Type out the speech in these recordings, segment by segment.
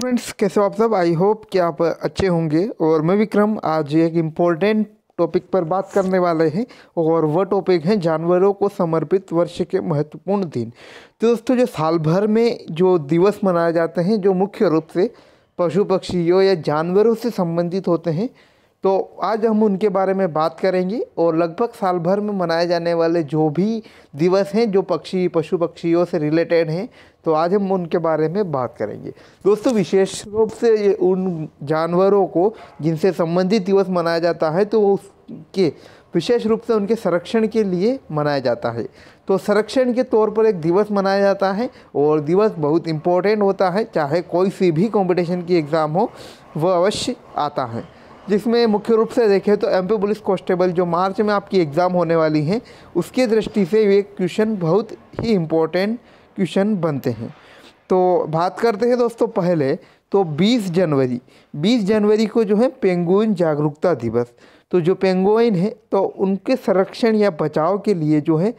friends कैसे हो आप सब आई होप कि आप अच्छे होंगे और मैं विक्रम आज एक इम्पोर्टेंट टॉपिक पर बात करने वाले हैं और वह टॉपिक है जानवरों को समर्पित वर्ष के महत्वपूर्ण दिन तो दोस्तों जो साल भर में जो दिवस मनाए जाते हैं जो मुख्य रूप से पशु पक्षियों या जानवरों से संबंधित होते हैं तो आज हम उनके बारे में बात करेंगे और लगभग साल भर में मनाए जाने वाले जो भी दिवस हैं जो पक्षी पशु पक्षियों से रिलेटेड हैं तो आज हम उनके बारे में बात करेंगे दोस्तों विशेष रूप से ये उन जानवरों को जिनसे संबंधित दिवस मनाया जाता है तो उसके विशेष रूप से उनके संरक्षण के लिए मनाया जाता है तो संरक्षण के तौर पर एक दिवस मनाया जाता है और दिवस बहुत इम्पोर्टेंट होता है चाहे कोई सी भी कॉम्पिटिशन की एग्ज़ाम हो वह अवश्य आता है जिसमें मुख्य रूप से देखें तो एम पुलिस कॉन्स्टेबल जो मार्च में आपकी एग्ज़ाम होने वाली है उसके दृष्टि से ये क्वेश्चन बहुत ही इम्पोर्टेंट क्वेश्चन बनते हैं तो बात करते हैं दोस्तों पहले तो 20 जनवरी 20 जनवरी को जो है पेंगुइन जागरूकता दिवस तो जो पेंगुइन है तो उनके संरक्षण या बचाव के लिए जो है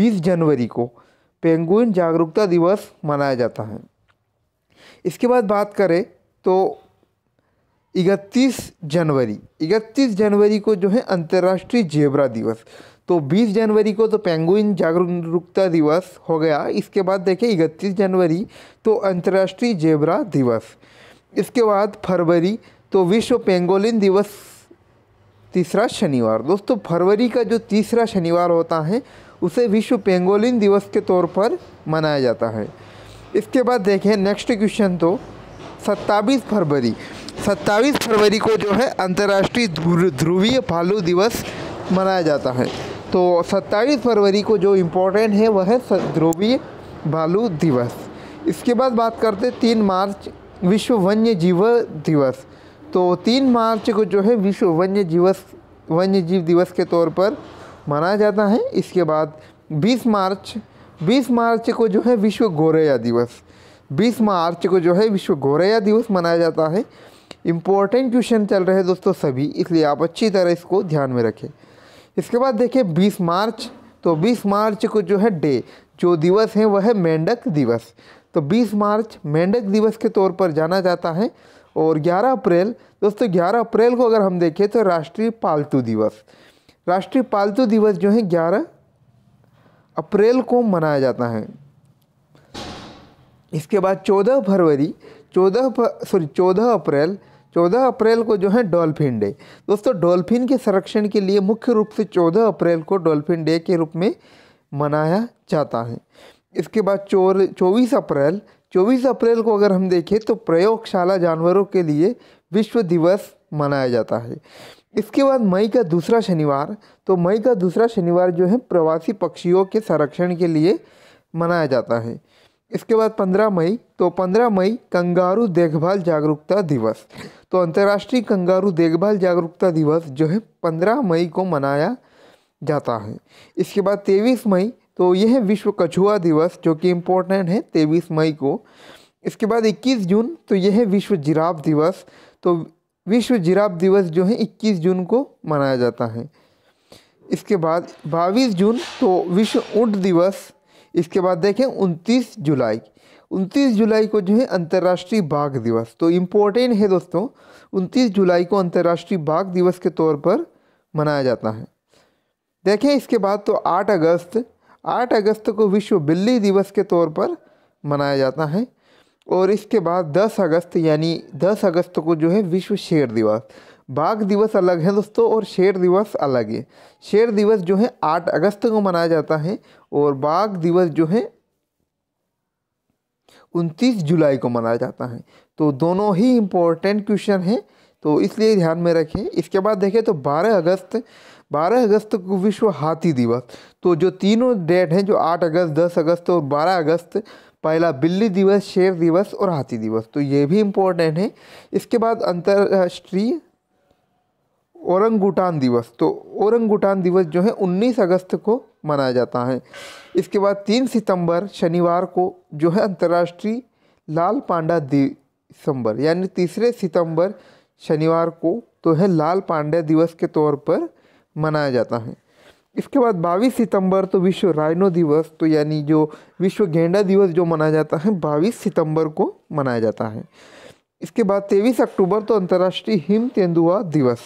20 जनवरी को पेंगुइन जागरूकता दिवस मनाया जाता है इसके बाद बात करें तो इकतीस जनवरी इकतीस जनवरी को जो है अंतर्राष्ट्रीय जेबरा दिवस तो 20 जनवरी को तो पेंगुइन जागरूकता दिवस हो गया इसके बाद देखें इकतीस जनवरी तो अंतर्राष्ट्रीय जेबरा दिवस इसके बाद फरवरी तो विश्व पेंगोलिन दिवस तीसरा शनिवार दोस्तों फरवरी का जो तीसरा शनिवार होता है उसे विश्व पेंगोलिन दिवस के तौर पर मनाया जाता है इसके बाद देखें नेक्स्ट क्वेश्चन तो सत्ताईस फरवरी सत्ताईस फरवरी को जो है अंतर्राष्ट्रीय ध्रुवीय भालू दिवस मनाया जाता है तो 27 फरवरी को जो इम्पोर्टेंट है वह है ध्रुवीय भालू दिवस इसके बाद बात करते हैं तीन मार्च विश्व वन्य जीव दिवस तो तीन मार्च को जो है विश्व वन्य जीवस वन्य जीव दिवस के तौर पर मनाया जाता है इसके बाद 20 मार्च 20 मार्च को जो है विश्व गोरैया दिवस 20 मार्च को जो है विश्व गोरैया दिवस मनाया जाता है इम्पोर्टेंट क्वेश्चन चल रहे हैं दोस्तों सभी इसलिए आप अच्छी तरह इसको ध्यान में रखें इसके बाद देखिए 20 मार्च तो 20 मार्च को जो है डे जो दिवस है वह है मेंढक दिवस तो 20 मार्च मेंढक दिवस के तौर पर जाना जाता है और 11 अप्रैल दोस्तों 11 अप्रैल को अगर हम देखें तो राष्ट्रीय पालतू दिवस राष्ट्रीय पालतू दिवस जो है 11 अप्रैल को मनाया जाता है इसके बाद 14 फरवरी 14 सॉरी 14 अप्रैल 14 अप्रैल को जो है डॉल्फिन डे दोस्तों डॉल्फिन के संरक्षण के लिए मुख्य रूप से 14 अप्रैल को डॉल्फिन डे के रूप में मनाया जाता है इसके बाद चोर चौबीस अप्रैल चौबीस अप्रैल को अगर हम देखें तो प्रयोगशाला जानवरों के लिए विश्व दिवस मनाया जाता है इसके बाद मई का दूसरा शनिवार तो मई का दूसरा शनिवार जो है प्रवासी पक्षियों के संरक्षण के लिए मनाया जाता है इसके बाद 15 मई तो 15 मई कंगारू देखभाल जागरूकता दिवस तो अंतर्राष्ट्रीय कंगारू देखभाल जागरूकता दिवस जो है 15 मई को मनाया जाता है इसके बाद 23 मई तो यह है विश्व कछुआ दिवस जो कि इम्पोर्टेंट है 23 मई को इसके बाद 21 जून तो यह है विश्व जिराफ दिवस तो विश्व जिराफ दिवस जो है इक्कीस जून को मनाया जाता है इसके बाद बाईस जून तो विश्व ऊँट दिवस इसके बाद देखें उनतीस जुलाई उनतीस जुलाई को जो है अंतर्राष्ट्रीय बाघ दिवस तो इम्पोर्टेंट है दोस्तों उनतीस जुलाई को अंतर्राष्ट्रीय बाघ दिवस के तौर पर मनाया जाता है देखें इसके बाद तो आठ अगस्त आठ अगस्त को विश्व बिल्ली दिवस के तौर पर मनाया जाता है और इसके बाद 10 अगस्त यानी 10 अगस्त को जो है विश्व शेर दिवस बाघ दिवस अलग है दोस्तों और शेर दिवस अलग है शेर दिवस जो है आठ अगस्त को मनाया जाता है और बाघ दिवस जो है उनतीस जुलाई को मनाया जाता है तो दोनों ही इम्पोर्टेंट क्वेश्चन हैं तो इसलिए ध्यान में रखें इसके बाद देखें तो 12 अगस्त 12 अगस्त को विश्व हाथी दिवस तो जो तीनों डेट हैं जो 8 अगस्त 10 अगस्त और 12 अगस्त पहला बिल्ली दिवस शेर दिवस और हाथी दिवस तो ये भी इम्पोर्टेंट है इसके बाद अंतर्राष्ट्रीय औरंगुटान दिवस तो औरंगुटान दिवस जो है उन्नीस अगस्त को मनाया जाता है इसके बाद तीन सितंबर शनिवार को जो है अंतर्राष्ट्रीय लाल पांडा दिसंबर यानी तीसरे सितंबर शनिवार को तो है लाल पांडा दिवस के तौर पर मनाया जाता है इसके बाद बाईस सितंबर तो विश्व राइनो दिवस तो यानी जो विश्व गेंडा दिवस जो मनाया जाता है बाईस सितंबर को मनाया जाता है इसके बाद तेईस अक्टूबर तो अंतर्राष्ट्रीय हिम तेंदुआ दिवस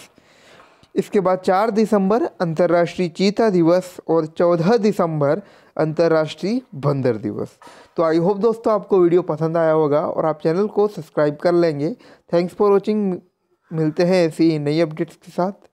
इसके बाद 4 दिसंबर अंतर्राष्ट्रीय चीता दिवस और 14 दिसंबर अंतर्राष्ट्रीय बंदर दिवस तो आई होप दोस्तों आपको वीडियो पसंद आया होगा और आप चैनल को सब्सक्राइब कर लेंगे थैंक्स फॉर वॉचिंग मिलते हैं ऐसी नई अपडेट्स के साथ